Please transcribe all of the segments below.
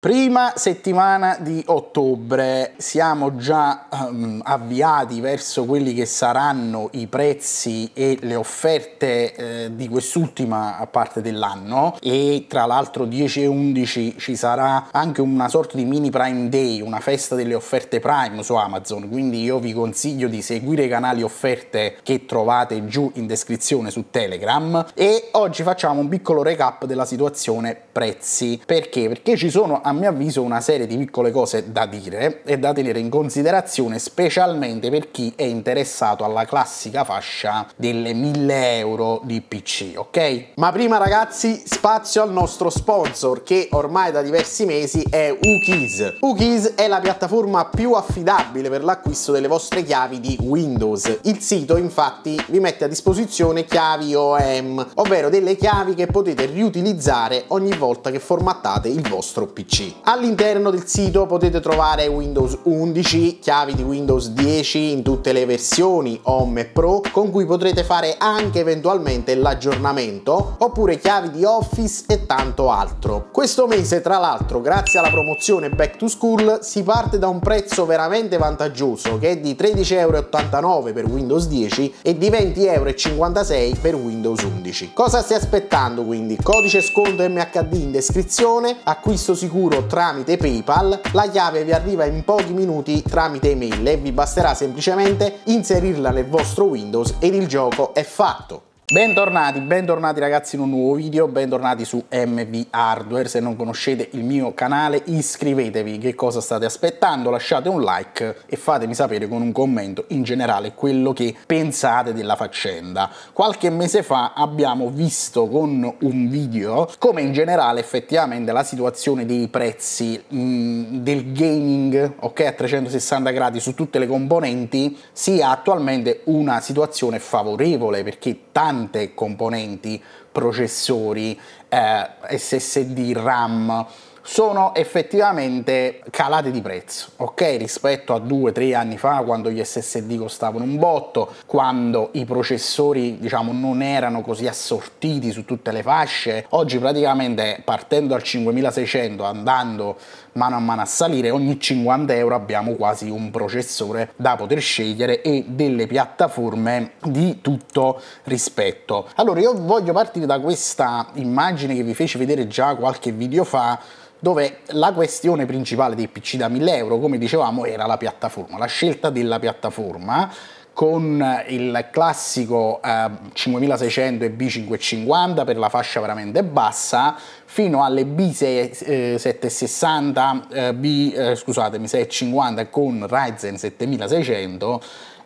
Prima settimana di ottobre siamo già um, avviati verso quelli che saranno i prezzi e le offerte eh, di quest'ultima parte dell'anno e tra l'altro 10 e 11 ci sarà anche una sorta di mini Prime Day, una festa delle offerte Prime su Amazon, quindi io vi consiglio di seguire i canali offerte che trovate giù in descrizione su Telegram e oggi facciamo un piccolo recap della situazione prezzi. Perché? Perché ci sono a mio avviso una serie di piccole cose da dire e da tenere in considerazione specialmente per chi è interessato alla classica fascia delle 1000 euro di PC, ok? Ma prima ragazzi spazio al nostro sponsor che ormai da diversi mesi è UKeys. UKeys è la piattaforma più affidabile per l'acquisto delle vostre chiavi di Windows. Il sito infatti vi mette a disposizione chiavi OEM, ovvero delle chiavi che potete riutilizzare ogni volta che formattate il vostro PC. All'interno del sito potete trovare Windows 11, chiavi di Windows 10 in tutte le versioni Home e Pro, con cui potrete fare anche eventualmente l'aggiornamento, oppure chiavi di Office e tanto altro. Questo mese, tra l'altro, grazie alla promozione Back to School, si parte da un prezzo veramente vantaggioso, che è di 13,89€ per Windows 10 e di 20,56€ per Windows 11. Cosa stai aspettando quindi? Codice sconto MHD in descrizione, acquisto sicuro euro tramite PayPal, la chiave vi arriva in pochi minuti tramite email e vi basterà semplicemente inserirla nel vostro Windows ed il gioco è fatto. Bentornati, bentornati ragazzi in un nuovo video, bentornati su MV Hardware, se non conoscete il mio canale iscrivetevi, che cosa state aspettando, lasciate un like e fatemi sapere con un commento in generale quello che pensate della faccenda. Qualche mese fa abbiamo visto con un video come in generale effettivamente la situazione dei prezzi mh, mm, del gaming ok, a 360 gradi su tutte le componenti sia attualmente una situazione favorevole perché tanti tante componenti, processori, eh, SSD, RAM, sono effettivamente calate di prezzo, ok? Rispetto a 2-3 anni fa quando gli SSD costavano un botto, quando i processori, diciamo, non erano così assortiti su tutte le fasce. Oggi praticamente partendo dal 5600 andando mano a mano a salire, ogni 50 euro abbiamo quasi un processore da poter scegliere e delle piattaforme di tutto rispetto. Allora io voglio partire da questa immagine che vi feci vedere già qualche video fa dove la questione principale dei PC da 1000 euro, come dicevamo, era la piattaforma, la scelta della piattaforma con il classico eh, 5600 e B550 per la fascia veramente bassa, fino alle B760, eh, eh, eh, scusatemi, 650 con Ryzen 7600,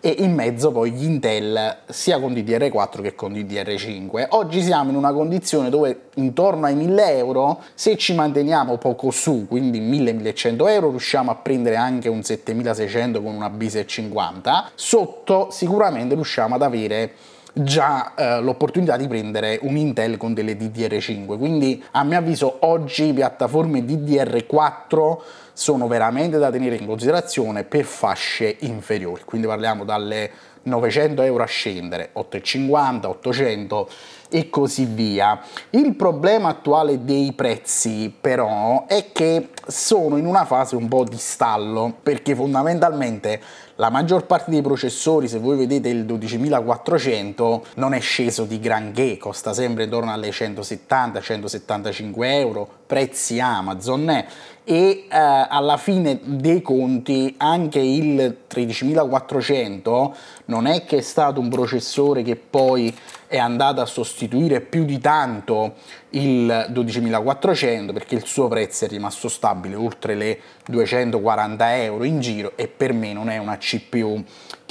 e in mezzo poi gli Intel sia con DDR4 che con DDR5. Oggi siamo in una condizione dove intorno ai 1000 euro, se ci manteniamo poco su, quindi 1000-1100 euro, riusciamo a prendere anche un 7600 con una B650, sotto sicuramente riusciamo ad avere già eh, l'opportunità di prendere un Intel con delle DDR5 quindi a mio avviso oggi piattaforme DDR4 sono veramente da tenere in considerazione per fasce inferiori, quindi parliamo dalle 900 euro a scendere, 850, 800 e così via. Il problema attuale dei prezzi però è che sono in una fase un po' di stallo perché fondamentalmente la maggior parte dei processori se voi vedete il 12400 non è sceso di granché costa sempre intorno alle 170 175 euro prezzi Amazon e eh, alla fine dei conti anche il 13400 non è che è stato un processore che poi è andato a sostituire più di tanto il 12400 perché il suo prezzo è rimasto stabile oltre le 240 euro in giro e per me non è una CPU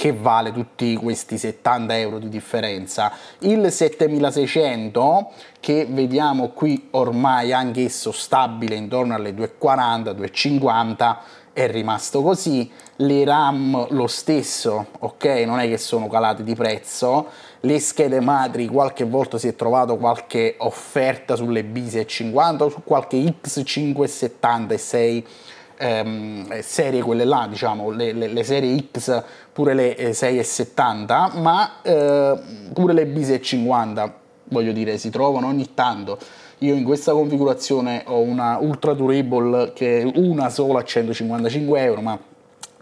che vale tutti questi 70 euro di differenza. Il 7600 che vediamo qui ormai anch'esso stabile intorno alle 240, 250 è rimasto così, le RAM lo stesso, ok? Non è che sono calate di prezzo, le schede madri qualche volta si è trovato qualche offerta sulle B650 o su qualche x 576 ehm, serie quelle là, diciamo, le, le, le serie X, pure le eh, 6,70, ma eh, pure le b 50, voglio dire, si trovano ogni tanto. Io in questa configurazione ho una Ultra Durable che è una sola a 155 euro, ma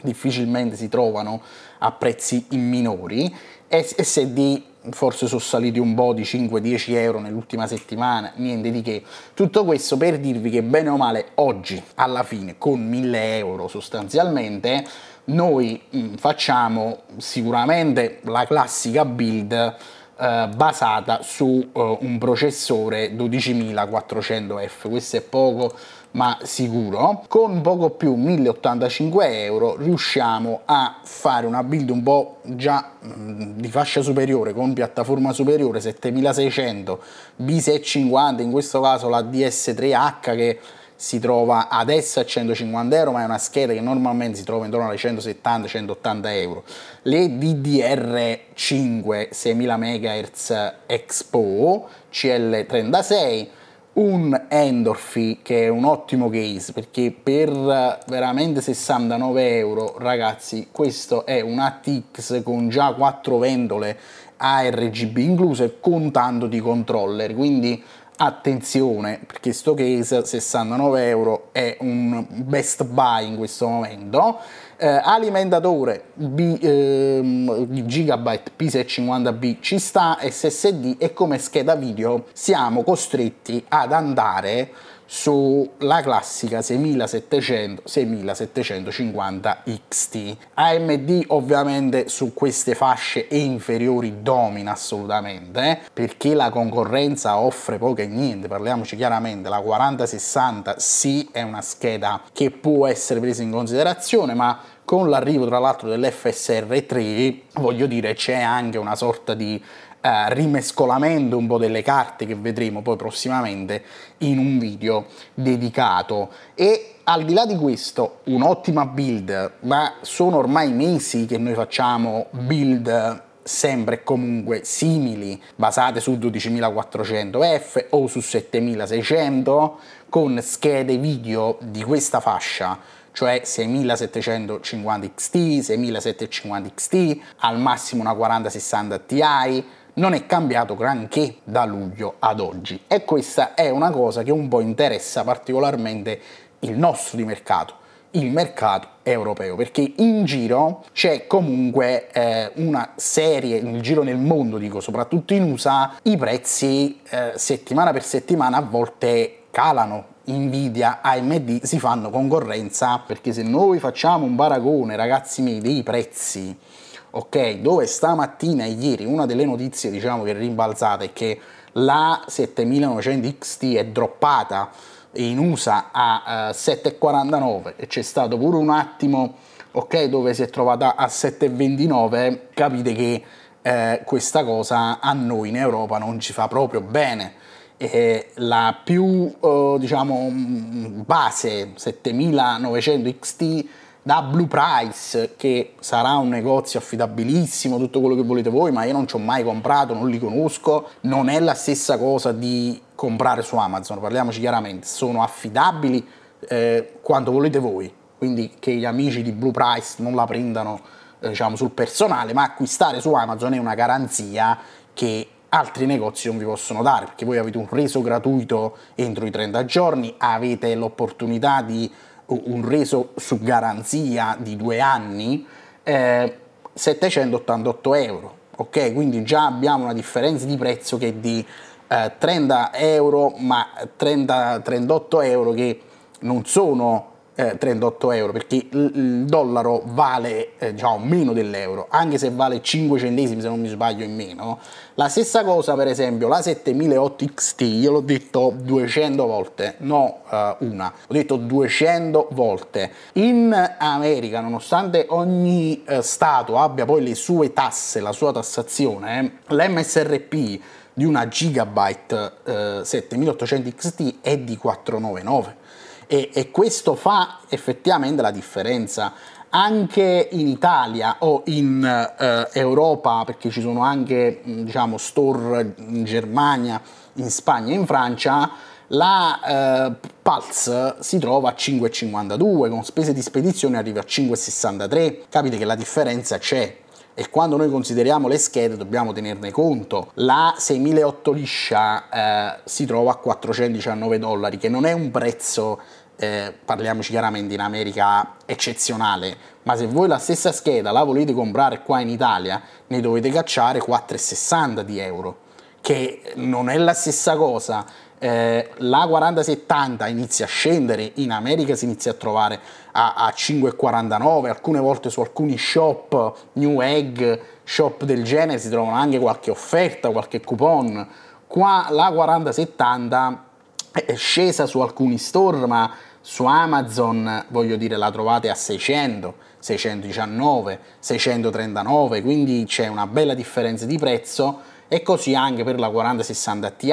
difficilmente si trovano a prezzi minori e, e forse sono saliti un po' di 5-10 euro nell'ultima settimana, niente di che. Tutto questo per dirvi che bene o male oggi, alla fine, con 1000 euro sostanzialmente, noi mh, mm, facciamo sicuramente la classica build Uh, basata su uh, un processore 12400F. Questo è poco, ma sicuro. Con poco più 1085 euro riusciamo a fare una build un po' già mm, di fascia superiore con piattaforma superiore 7600 B650 in questo caso la DS3H che si trova adesso a 150 euro ma è una scheda che normalmente si trova intorno alle 170-180 euro le DDR5 6000 MHz Expo CL36 un Endorphy che è un ottimo case perché per veramente 69 euro ragazzi questo è un ATX con già 4 ventole ARGB incluse con tanto di controller quindi attenzione perché sto case 69 euro è un best buy in questo momento eh, alimentatore B, eh, Gigabyte P650B ci sta, SSD e come scheda video siamo costretti ad andare sulla classica 6700, 6750 XT. AMD ovviamente su queste fasce e inferiori domina assolutamente eh? perché la concorrenza offre poco e niente, parliamoci chiaramente, la 4060 sì è una scheda che può essere presa in considerazione ma con l'arrivo tra l'altro dell'FSR3 voglio dire c'è anche una sorta di eh, rimescolamento un po' delle carte che vedremo poi prossimamente in un video dedicato. E al di là di questo, un'ottima build, ma sono ormai mesi che noi facciamo build sempre e comunque simili, basate su 12400F o su 7600, con schede video di questa fascia, cioè 6750 XT, 6750 XT, al massimo una 4060 Ti, non è cambiato granché da luglio ad oggi e questa è una cosa che un po' interessa particolarmente il nostro di mercato il mercato europeo perché in giro c'è comunque eh, una serie in giro nel mondo dico soprattutto in USA i prezzi eh, settimana per settimana a volte calano Nvidia, AMD si fanno concorrenza perché se noi facciamo un paragone ragazzi miei dei prezzi ok? Dove stamattina e ieri una delle notizie, diciamo, che è rimbalzata è che la 7900 XT è droppata in USA a uh, eh, 7,49 e c'è stato pure un attimo, ok, dove si è trovata a 7,29, capite che eh, questa cosa a noi in Europa non ci fa proprio bene. E la più, eh, diciamo, mm, base 7900 XT da Blue Price, che sarà un negozio affidabilissimo, tutto quello che volete voi, ma io non ci ho mai comprato, non li conosco, non è la stessa cosa di comprare su Amazon, parliamoci chiaramente, sono affidabili eh, quanto volete voi, quindi che gli amici di Blue Price non la prendano eh, diciamo, sul personale, ma acquistare su Amazon è una garanzia che altri negozi non vi possono dare, perché voi avete un reso gratuito entro i 30 giorni, avete l'opportunità di un reso su garanzia di due anni, eh, 788 euro. Ok, quindi già abbiamo una differenza di prezzo che è di eh, 30 euro, ma 30, 38 euro che non sono eh, 38 euro perché il dollaro vale eh, diciamo meno dell'euro anche se vale 5 centesimi se non mi sbaglio in meno la stessa cosa per esempio la 7008 XT io l'ho detto 200 volte no eh, una ho detto 200 volte in America nonostante ogni eh, stato abbia poi le sue tasse la sua tassazione l'MSRP di una gigabyte 7800 eh, XT è di 499 e, e questo fa effettivamente la differenza anche in Italia o in eh, Europa, perché ci sono anche diciamo, store in Germania, in Spagna e in Francia, la eh, Pulse si trova a 5,52, con spese di spedizione arriva a 5,63. Capite che la differenza c'è. E quando noi consideriamo le schede dobbiamo tenerne conto. La 6008 liscia eh, si trova a 419 dollari, che non è un prezzo eh, parliamoci chiaramente in America eccezionale, ma se voi la stessa scheda la volete comprare qua in Italia, ne dovete cacciare 4,60 di euro, che non è la stessa cosa. Eh, la 4070 inizia a scendere, in America si inizia a trovare a, a 5,49, alcune volte su alcuni shop, New Egg, shop del genere, si trovano anche qualche offerta, qualche coupon. Qua la 4070 è scesa su alcuni store, ma su Amazon, voglio dire, la trovate a 600, 619, 639, quindi c'è una bella differenza di prezzo e così anche per la 4060 Ti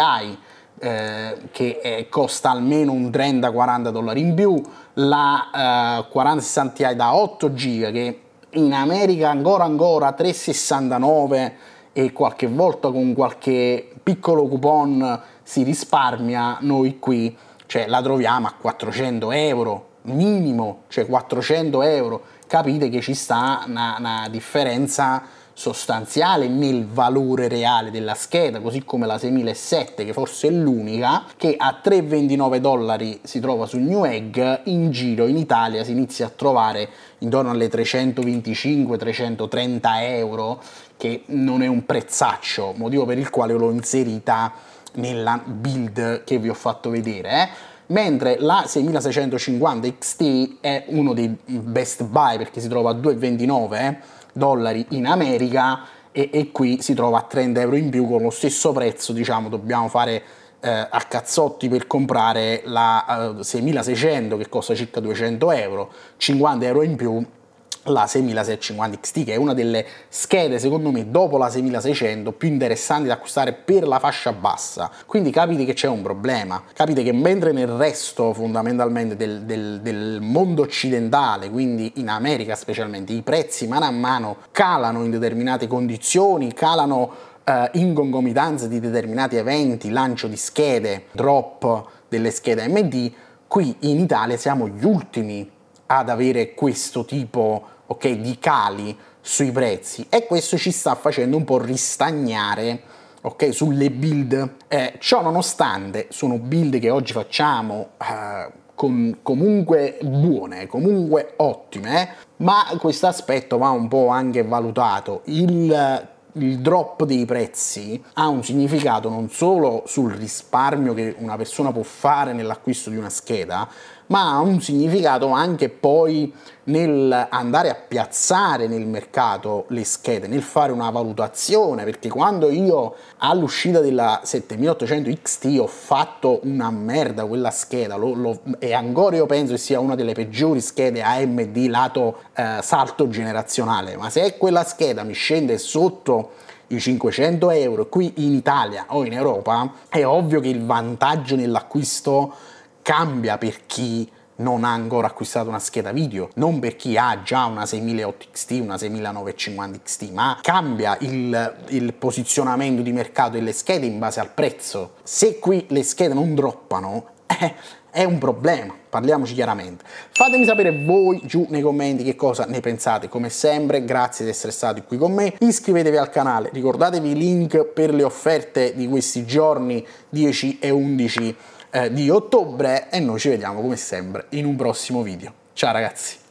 eh, che è, eh, costa almeno un 30-40 dollari in più, la eh, 4060 Ti da 8 giga che in America ancora ancora 3,69 e qualche volta con qualche piccolo coupon si risparmia, noi qui cioè la troviamo a 400 euro minimo, cioè 400 euro, capite che ci sta una, una differenza sostanziale nel valore reale della scheda, così come la 6007 che forse è l'unica, che a 3,29 dollari si trova su New Egg, in giro in Italia si inizia a trovare intorno alle 325-330 euro, che non è un prezzaccio, motivo per il quale l'ho inserita nella build che vi ho fatto vedere, eh? mentre la 6650 XT è uno dei best buy perché si trova a 2,29 eh, dollari in America e, e, qui si trova a 30 euro in più con lo stesso prezzo, diciamo, dobbiamo fare eh, a cazzotti per comprare la eh, 6600 che costa circa 200 euro, 50 euro in più la 6650 XT che è una delle schede secondo me dopo la 6600 più interessanti da acquistare per la fascia bassa quindi capite che c'è un problema capite che mentre nel resto fondamentalmente del, del, del mondo occidentale quindi in America specialmente i prezzi mano a mano calano in determinate condizioni calano eh, in concomitanza di determinati eventi lancio di schede drop delle schede MD qui in Italia siamo gli ultimi ad avere questo tipo di ok, di cali sui prezzi e questo ci sta facendo un po' ristagnare ok, sulle build. Eh, ciò nonostante sono build che oggi facciamo eh, con, comunque buone, comunque ottime, eh, ma questo aspetto va un po' anche valutato. Il, il drop dei prezzi ha un significato non solo sul risparmio che una persona può fare nell'acquisto di una scheda, ma ha un significato anche poi nel andare a piazzare nel mercato le schede, nel fare una valutazione, perché quando io all'uscita della 7800 XT ho fatto una merda quella scheda, lo, lo, e ancora io penso che sia una delle peggiori schede AMD lato eh, salto generazionale, ma se quella scheda mi scende sotto i 500 euro qui in Italia o in Europa, è ovvio che il vantaggio nell'acquisto cambia per chi non ha ancora acquistato una scheda video, non per chi ha già una 6800 XT, una 6950 XT, ma cambia il, il, posizionamento di mercato delle schede in base al prezzo. Se qui le schede non droppano, eh, è un problema, parliamoci chiaramente. Fatemi sapere voi giù nei commenti che cosa ne pensate, come sempre grazie di essere stati qui con me, iscrivetevi al canale, ricordatevi i link per le offerte di questi giorni 10 e 11 eh, di ottobre e noi ci vediamo come sempre in un prossimo video. Ciao ragazzi!